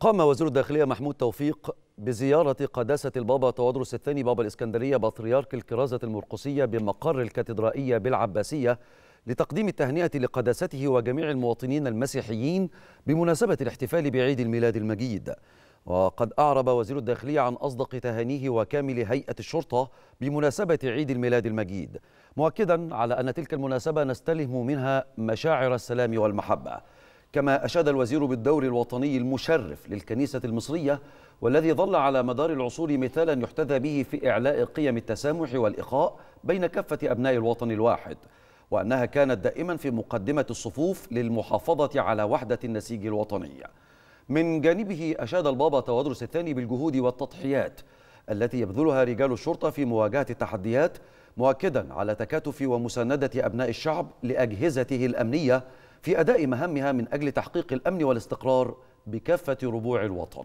قام وزير الداخلية محمود توفيق بزيارة قداسة البابا تواضرس الثاني بابا الإسكندرية بطريرك الكرازة المرقسية بمقر الكاتدرائية بالعباسية لتقديم التهنئة لقداسته وجميع المواطنين المسيحيين بمناسبة الاحتفال بعيد الميلاد المجيد وقد أعرب وزير الداخلية عن أصدق تهانيه وكامل هيئة الشرطة بمناسبة عيد الميلاد المجيد مؤكدا على أن تلك المناسبة نستلهم منها مشاعر السلام والمحبة كما أشاد الوزير بالدور الوطني المشرف للكنيسة المصرية والذي ظل على مدار العصور مثالا يحتذى به في إعلاء قيم التسامح والإخاء بين كافة أبناء الوطن الواحد وأنها كانت دائما في مقدمة الصفوف للمحافظة على وحدة النسيج الوطني من جانبه أشاد البابا توادرس الثاني بالجهود والتضحيات التي يبذلها رجال الشرطة في مواجهة التحديات مؤكدا على تكاتف ومساندة أبناء الشعب لأجهزته الأمنية في أداء مهامها من أجل تحقيق الأمن والاستقرار بكافة ربوع الوطن